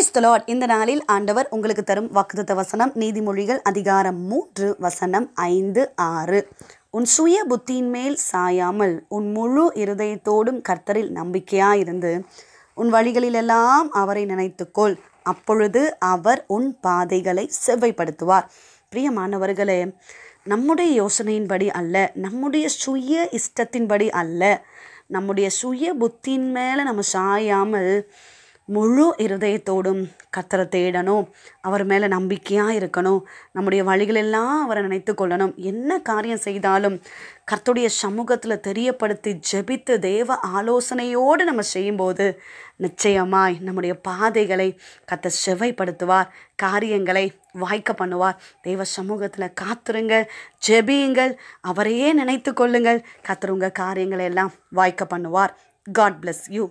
price தலாட் இந்த நாளில் ஆண்டவர் உங்களுக்கு தரும் வாக்குத்த வசனம் நீதிமொழிகள் அதிகாரம் மூன்று வசனம் ஐந்து ஆறு உன் சுய புத்தியின் மேல் சாயாமல் உன் முழு இருதயத்தோடும் கர்த்தரில் நம்பிக்கையாயிருந்து உன் வழிகளிலெல்லாம் அவரை நினைத்துக்கொள் அப்பொழுது அவர் உன் பாதைகளை செவ்வைப்படுத்துவார் பிரியமானவர்களே நம்முடைய யோசனையின்படி அல்ல நம்முடைய சுய இஷ்டத்தின்படி அல்ல நம்முடைய சுய புத்தியின் மேலே நம்ம சாயாமல் முழு இருதயத்தோடும் கத்தரை தேடணும் அவர் மேலே நம்பிக்கையாக இருக்கணும் நம்முடைய வழிகளெல்லாம் அவரை நினைத்து கொள்ளணும் என்ன காரியம் செய்தாலும் கர்த்துடைய சமூகத்தில் தெரியப்படுத்தி ஜெபித்து தேவ ஆலோசனையோடு நம்ம செய்யும்போது நிச்சயமாய் நம்முடைய பாதைகளை கத்த செவைப்படுத்துவார் காரியங்களை வாய்க்க பண்ணுவார் தெய்வ சமூகத்தில் காத்துருங்க ஜெபியுங்கள் அவரையே நினைத்து கொள்ளுங்கள் கத்துருங்க காரியங்களை எல்லாம் வாய்க்க பண்ணுவார் காட் பிளஸ் யூ